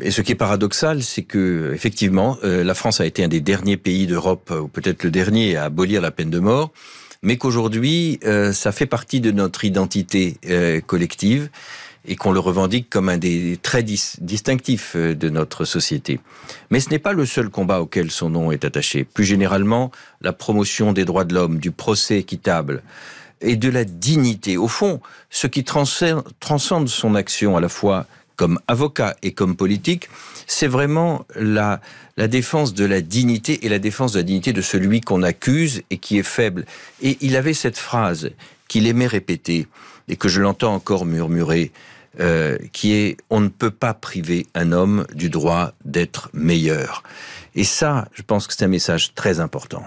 et ce qui est paradoxal, c'est que effectivement, euh, la France a été un des derniers pays d'Europe, ou peut-être le dernier, à abolir la peine de mort, mais qu'aujourd'hui, euh, ça fait partie de notre identité euh, collective et qu'on le revendique comme un des traits distinctifs de notre société. Mais ce n'est pas le seul combat auquel son nom est attaché. Plus généralement, la promotion des droits de l'homme, du procès équitable, et de la dignité. Au fond, ce qui transcende son action à la fois comme avocat et comme politique, c'est vraiment la, défense de la dignité et la défense de la dignité de celui qu'on accuse et qui est faible. Et il avait cette phrase qu'il aimait répéter et que je l'entends encore murmurer, euh, qui est on ne peut pas priver un homme du droit d'être meilleur. Et ça, je pense que c'est un message très important.